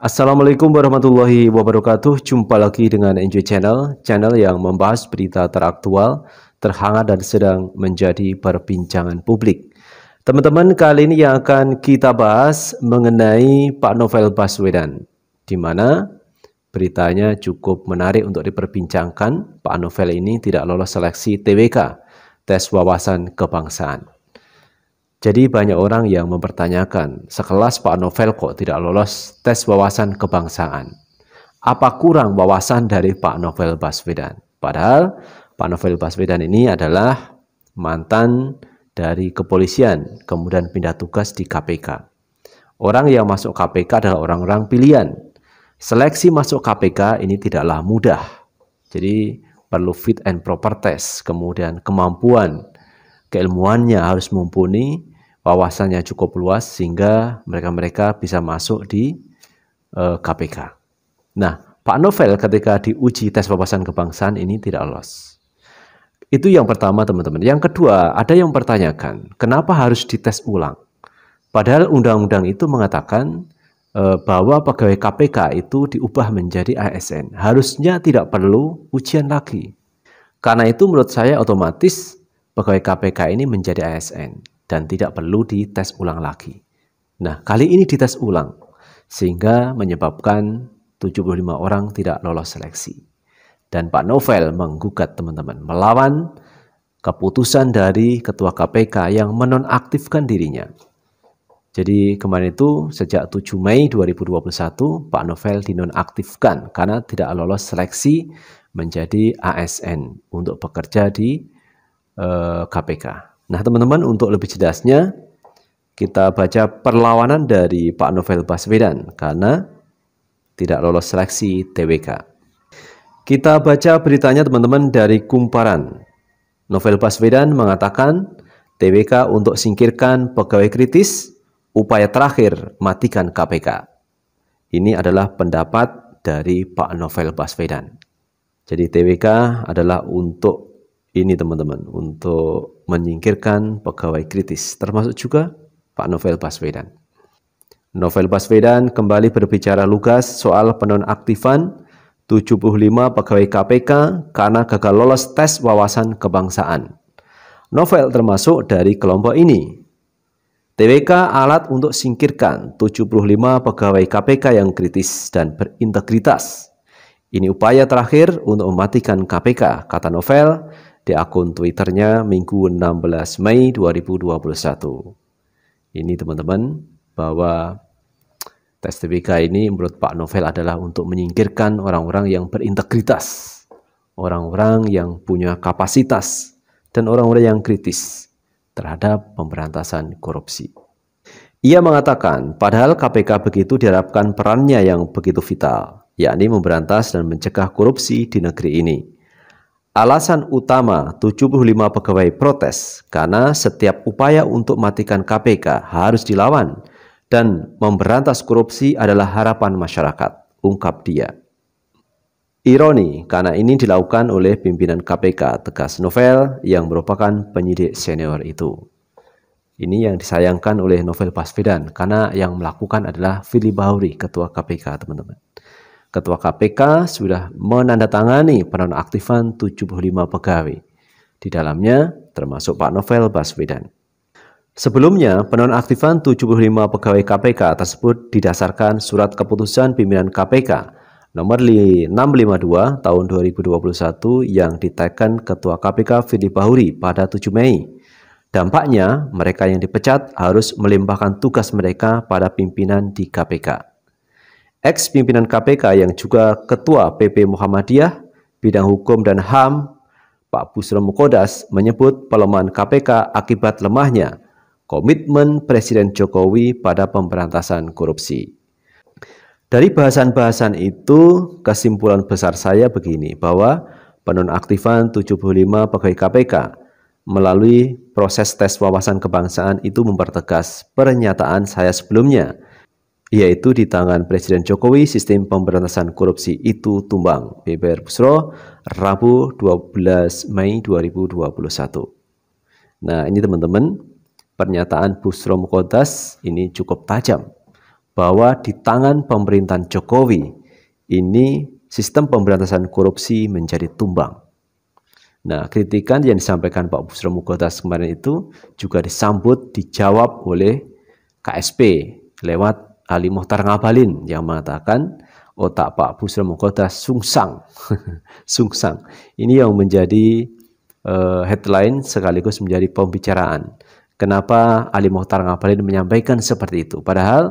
Assalamualaikum warahmatullahi wabarakatuh. Jumpa lagi dengan Enjoy Channel, channel yang membahas berita teraktual, terhangat dan sedang menjadi perbincangan publik. Teman-teman, kali ini yang akan kita bahas mengenai Pak Novel Baswedan, di mana beritanya cukup menarik untuk diperbincangkan. Pak Novel ini tidak lolos seleksi TWK, tes wawasan kebangsaan. Jadi banyak orang yang mempertanyakan, sekelas Pak Novel kok tidak lolos tes wawasan kebangsaan? Apa kurang wawasan dari Pak Novel Baswedan? Padahal Pak Novel Baswedan ini adalah mantan dari kepolisian, kemudian pindah tugas di KPK. Orang yang masuk KPK adalah orang-orang pilihan. Seleksi masuk KPK ini tidaklah mudah. Jadi perlu fit and proper test, kemudian kemampuan, keilmuannya harus mumpuni, wawasannya cukup luas sehingga mereka-mereka bisa masuk di uh, eh, KPK. Nah, Pak Novel ketika diuji tes wawasan kebangsaan ini tidak lolos. Itu yang pertama teman-teman. Yang kedua, ada yang mempertanyakan, kenapa harus dites ulang? Padahal undang-undang itu mengatakan eh, bahwa pegawai KPK itu diubah menjadi ASN. Harusnya tidak perlu ujian lagi. Karena itu menurut saya otomatis pegawai KPK ini menjadi ASN dan tidak perlu dites ulang lagi. Nah, kali ini dites ulang sehingga menyebabkan 75 orang tidak lolos seleksi. Dan Pak Novel menggugat teman-teman melawan keputusan dari ketua KPK yang menonaktifkan dirinya. Jadi kemarin itu sejak 7 Mei 2021 Pak Novel dinonaktifkan karena tidak lolos seleksi menjadi ASN untuk bekerja di eh, KPK. Nah, teman-teman, untuk lebih jelasnya, kita baca perlawanan dari Pak Novel Baswedan karena tidak lolos seleksi TWK. Kita baca beritanya teman-teman dari Kumparan. Novel Baswedan mengatakan TWK untuk singkirkan pegawai kritis, upaya terakhir matikan KPK. Ini adalah pendapat dari Pak Novel Baswedan. Jadi TWK adalah untuk ini teman-teman, untuk menyingkirkan pegawai kritis, termasuk juga Pak Novel Baswedan. Novel Baswedan kembali berbicara lugas soal penonaktifan 75 pegawai KPK karena gagal lolos tes wawasan kebangsaan. Novel termasuk dari kelompok ini. TWK alat untuk singkirkan 75 pegawai KPK yang kritis dan berintegritas. Ini upaya terakhir untuk mematikan KPK, kata Novel, di akun Twitternya Minggu 16 Mei 2021. Ini teman-teman bahwa tes TBK ini menurut Pak Novel adalah untuk menyingkirkan orang-orang yang berintegritas, orang-orang yang punya kapasitas, dan orang-orang yang kritis terhadap pemberantasan korupsi. Ia mengatakan, padahal KPK begitu diharapkan perannya yang begitu vital, yakni memberantas dan mencegah korupsi di negeri ini. Alasan utama 75 pegawai protes karena setiap upaya untuk matikan KPK harus dilawan dan memberantas korupsi adalah harapan masyarakat, ungkap dia. Ironi karena ini dilakukan oleh pimpinan KPK tegas Novel yang merupakan penyidik senior itu. Ini yang disayangkan oleh Novel Baswedan karena yang melakukan adalah Fili Bahuri, ketua KPK, teman-teman. Ketua KPK sudah menandatangani penonaktifan 75 pegawai. Di dalamnya termasuk Pak Novel Baswedan. Sebelumnya, penonaktifan 75 pegawai KPK tersebut didasarkan surat keputusan pimpinan KPK nomor 652 tahun 2021 yang diteken Ketua KPK Fili Bahuri pada 7 Mei. Dampaknya, mereka yang dipecat harus melimpahkan tugas mereka pada pimpinan di KPK ex pimpinan KPK yang juga Ketua PP Muhammadiyah bidang hukum dan HAM, Pak Busro Mukodas menyebut pelemahan KPK akibat lemahnya komitmen Presiden Jokowi pada pemberantasan korupsi. Dari bahasan-bahasan itu, kesimpulan besar saya begini, bahwa penonaktifan 75 pegawai KPK melalui proses tes wawasan kebangsaan itu mempertegas pernyataan saya sebelumnya, yaitu di tangan Presiden Jokowi sistem pemberantasan korupsi itu tumbang. BPR Busro, Rabu 12 Mei 2021. Nah ini teman-teman, pernyataan Busro Mukodas ini cukup tajam. Bahwa di tangan pemerintahan Jokowi ini sistem pemberantasan korupsi menjadi tumbang. Nah, kritikan yang disampaikan Pak Busro Mukodas kemarin itu juga disambut, dijawab oleh KSP lewat Ali Muhtar Ngabalin yang mengatakan otak Pak Busra Mukhtar sungsang. sungsang. Ini yang menjadi uh, headline sekaligus menjadi pembicaraan. Kenapa Ali Muhtar Ngabalin menyampaikan seperti itu? Padahal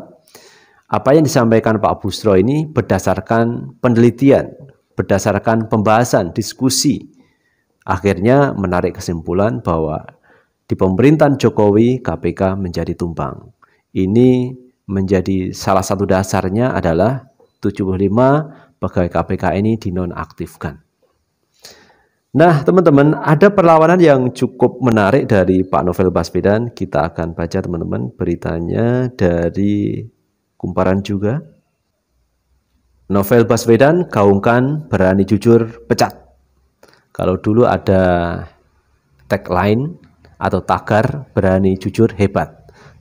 apa yang disampaikan Pak Busro ini berdasarkan penelitian, berdasarkan pembahasan, diskusi. Akhirnya menarik kesimpulan bahwa di pemerintahan Jokowi KPK menjadi tumpang. Ini menjadi salah satu dasarnya adalah 75 pegawai KPK ini dinonaktifkan. Nah, teman-teman, ada perlawanan yang cukup menarik dari Pak Novel Baswedan. Kita akan baca, teman-teman, beritanya dari Kumparan juga. Novel Baswedan gaungkan berani jujur pecat. Kalau dulu ada tagline atau tagar berani jujur hebat.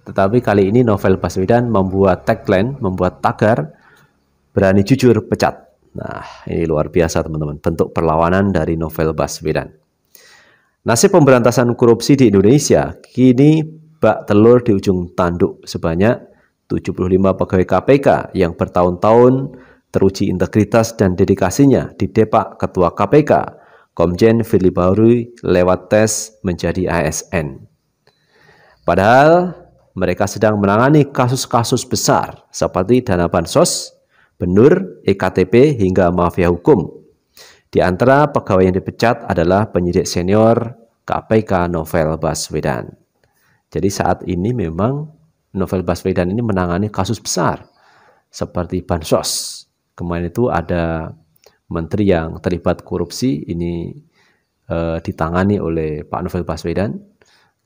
Tetapi kali ini novel Baswedan membuat tagline, membuat tagar, berani jujur pecat. Nah, ini luar biasa teman-teman, bentuk perlawanan dari novel Baswedan. Nasib pemberantasan korupsi di Indonesia kini bak telur di ujung tanduk sebanyak 75 pegawai KPK yang bertahun-tahun teruji integritas dan dedikasinya di Depak Ketua KPK, Komjen Firly Bahuri lewat tes menjadi ASN. Padahal mereka sedang menangani kasus-kasus besar seperti dana bansos, benur, EKTP, hingga mafia hukum. Di antara pegawai yang dipecat adalah penyidik senior KPK Novel Baswedan. Jadi saat ini memang Novel Baswedan ini menangani kasus besar seperti bansos. Kemarin itu ada menteri yang terlibat korupsi ini eh, ditangani oleh Pak Novel Baswedan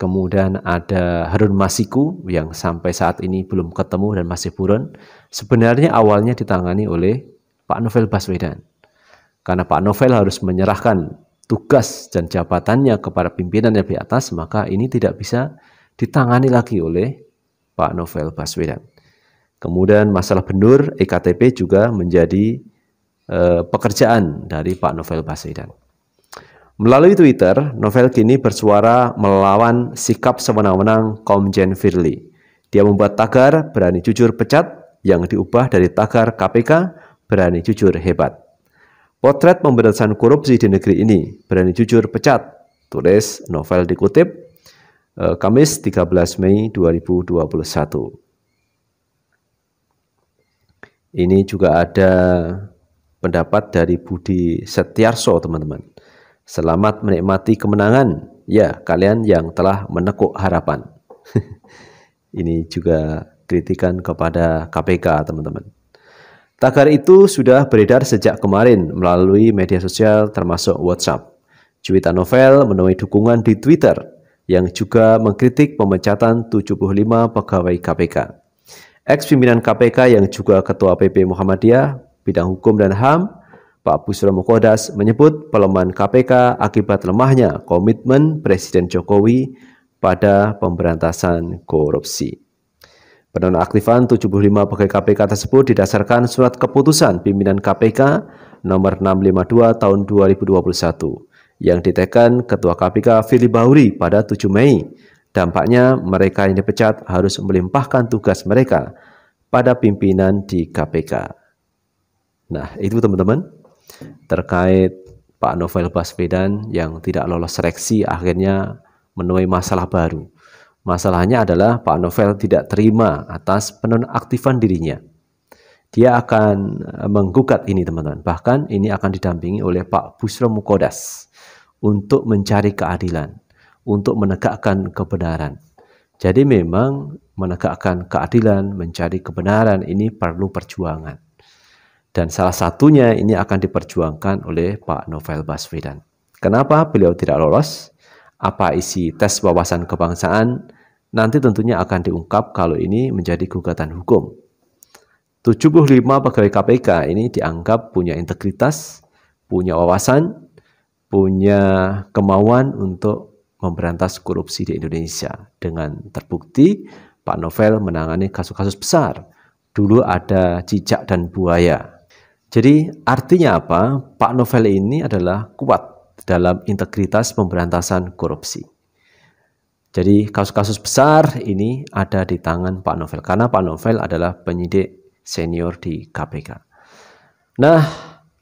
Kemudian ada Harun Masiku yang sampai saat ini belum ketemu dan masih buron. Sebenarnya awalnya ditangani oleh Pak Novel Baswedan. Karena Pak Novel harus menyerahkan tugas dan jabatannya kepada pimpinan yang di atas, maka ini tidak bisa ditangani lagi oleh Pak Novel Baswedan. Kemudian masalah benur EKTP juga menjadi eh, pekerjaan dari Pak Novel Baswedan. Melalui Twitter, novel kini bersuara melawan sikap sewenang-wenang Komjen Firly. Dia membuat tagar berani jujur pecat yang diubah dari tagar KPK berani jujur hebat. Potret pemberantasan korupsi di negeri ini berani jujur pecat, tulis novel dikutip eh, Kamis 13 Mei 2021. Ini juga ada pendapat dari Budi Setiarso teman-teman. Selamat menikmati kemenangan, ya kalian yang telah menekuk harapan. Ini juga kritikan kepada KPK, teman-teman. Tagar itu sudah beredar sejak kemarin melalui media sosial termasuk WhatsApp. Cuitan novel menuai dukungan di Twitter yang juga mengkritik pemecatan 75 pegawai KPK. Ex pimpinan KPK yang juga Ketua PP Muhammadiyah, Bidang Hukum dan HAM, Pak Busro Mukodas menyebut pelemahan KPK akibat lemahnya komitmen Presiden Jokowi pada pemberantasan korupsi. Penonaktifan 75 pegawai KPK tersebut didasarkan surat keputusan pimpinan KPK nomor 652 tahun 2021 yang ditekan Ketua KPK Fili Bauri pada 7 Mei. Dampaknya mereka yang dipecat harus melimpahkan tugas mereka pada pimpinan di KPK. Nah, itu teman-teman terkait Pak Novel Baswedan yang tidak lolos seleksi akhirnya menuai masalah baru. Masalahnya adalah Pak Novel tidak terima atas penonaktifan dirinya. Dia akan eh, menggugat ini teman-teman. Bahkan ini akan didampingi oleh Pak Busro Mukodas untuk mencari keadilan, untuk menegakkan kebenaran. Jadi memang menegakkan keadilan, mencari kebenaran ini perlu perjuangan. Dan salah satunya ini akan diperjuangkan oleh Pak Novel Baswedan. Kenapa beliau tidak lolos? Apa isi tes wawasan kebangsaan? Nanti tentunya akan diungkap kalau ini menjadi gugatan hukum. 75 pegawai KPK ini dianggap punya integritas, punya wawasan, punya kemauan untuk memberantas korupsi di Indonesia. Dengan terbukti Pak Novel menangani kasus-kasus besar. Dulu ada cicak dan buaya. Jadi artinya apa? Pak Novel ini adalah kuat dalam integritas pemberantasan korupsi. Jadi kasus-kasus besar ini ada di tangan Pak Novel karena Pak Novel adalah penyidik senior di KPK. Nah,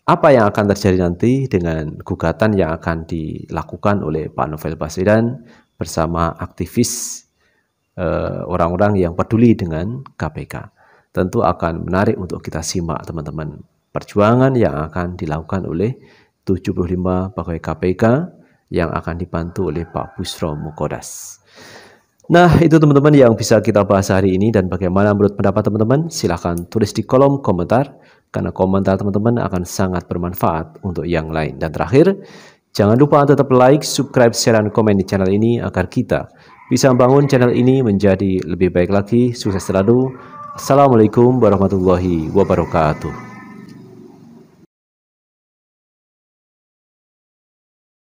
apa yang akan terjadi nanti dengan gugatan yang akan dilakukan oleh Pak Novel Baswedan bersama aktivis orang eh, orang-orang yang peduli dengan KPK? Tentu akan menarik untuk kita simak teman-teman perjuangan yang akan dilakukan oleh 75 pegawai KPK yang akan dibantu oleh Pak Busro Mukodas. Nah, itu teman-teman yang bisa kita bahas hari ini dan bagaimana menurut pendapat teman-teman? Silahkan tulis di kolom komentar karena komentar teman-teman akan sangat bermanfaat untuk yang lain. Dan terakhir, jangan lupa tetap like, subscribe, share, dan komen di channel ini agar kita bisa membangun channel ini menjadi lebih baik lagi. Sukses selalu. Assalamualaikum warahmatullahi wabarakatuh.